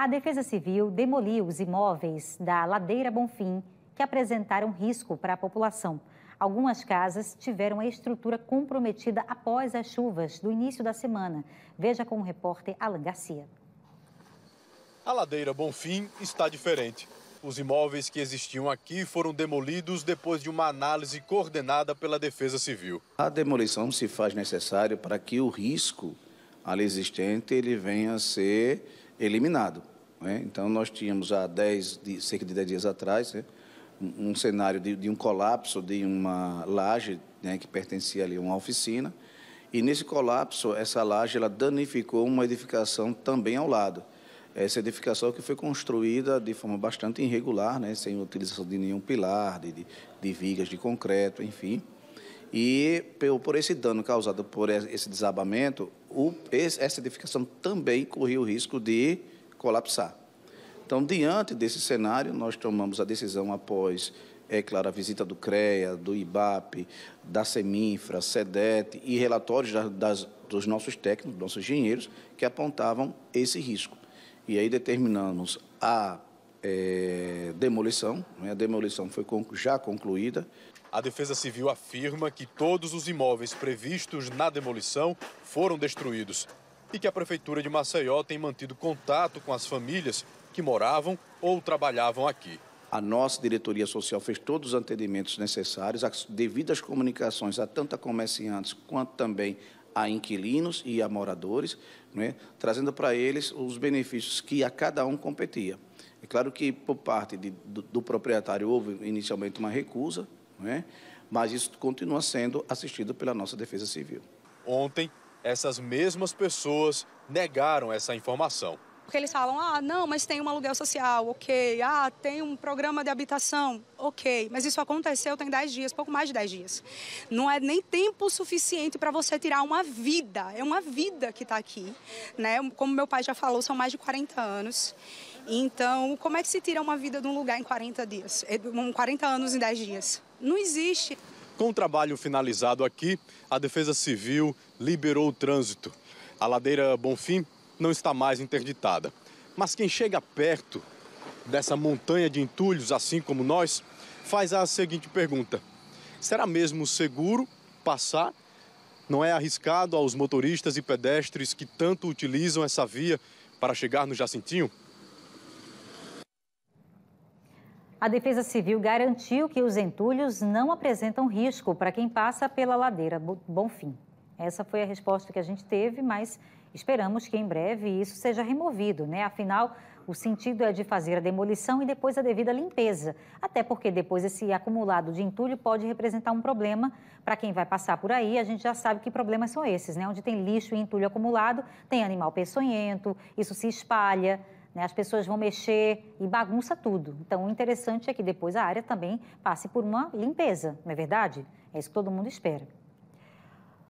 a Defesa Civil demoliu os imóveis da Ladeira Bonfim que apresentaram risco para a população. Algumas casas tiveram a estrutura comprometida após as chuvas do início da semana. Veja com o repórter Alan Garcia. A Ladeira Bonfim está diferente. Os imóveis que existiam aqui foram demolidos depois de uma análise coordenada pela Defesa Civil. A demolição se faz necessária para que o risco ali existente ele venha a ser eliminado. Né? Então, nós tínhamos há 10, cerca de 10 dias atrás, né? um, um, cenário de, de, um colapso de uma laje né? que pertencia ali a uma oficina. E nesse colapso, essa laje ela danificou uma edificação também ao lado. Essa edificação que foi construída de forma bastante irregular, né? sem utilização de nenhum pilar, de, de vigas de concreto, enfim. E por esse dano causado por esse desabamento, o, essa edificação também corria o risco de colapsar. Então, diante desse cenário, nós tomamos a decisão após, é claro, a visita do CREA, do IBAP, da Seminfra, SEDET e relatórios das, das, dos nossos técnicos, dos nossos engenheiros, que apontavam esse risco. E aí determinamos a é, demolição, né? a demolição foi já concluída. A Defesa Civil afirma que todos os imóveis previstos na demolição foram destruídos e que a Prefeitura de Maceió tem mantido contato com as famílias que moravam ou trabalhavam aqui. A nossa diretoria social fez todos os atendimentos necessários, as devidas comunicações a tanto a comerciantes quanto também a inquilinos e a moradores, né, trazendo para eles os benefícios que a cada um competia. É claro que, por parte de, do, do, proprietário, houve inicialmente uma recusa, né, mas isso continua sendo assistido pela nossa Defesa Civil. Ontem, essas mesmas pessoas negaram essa informação. Porque eles falam, ah, não, mas tem um aluguel social, ok. Ah, tem um programa de habitação, ok. Mas isso aconteceu tem 10 dias, pouco mais de 10 dias. Não é nem tempo suficiente para você tirar uma vida. É uma vida que está aqui, né? Como meu pai já falou, são mais de 40 anos. Então, como é que se tira uma vida de um lugar em 40 dias? 40 eh, anos em 10 dias? Não existe. Com o trabalho finalizado aqui, a Defesa Civil liberou o trânsito. A ladeira Bonfim não está mais interditada. Mas quem chega perto dessa montanha de entulhos, assim como nós, faz a seguinte pergunta: será mesmo seguro passar? Não é arriscado aos motoristas e pedestres que tanto utilizam essa via para chegar no Jacintinho? a Defesa Civil garantiu que os entulhos não apresentam risco para quem passa pela ladeira Bonfim. Essa foi a resposta que a gente teve, mas esperamos que em breve isso seja removido, né? Afinal, o sentido é de fazer a demolição e depois a devida limpeza, até porque depois esse acumulado de entulho pode representar um problema para quem vai passar por aí. A gente já sabe que problemas são esses, né? Onde tem lixo e entulho acumulado, tem animal peçonhento, isso se espalha. Né? As pessoas vão mexer e bagunça tudo. Então, o interessante é que depois a área também passe por uma limpeza, não é verdade? É isso que todo mundo espera.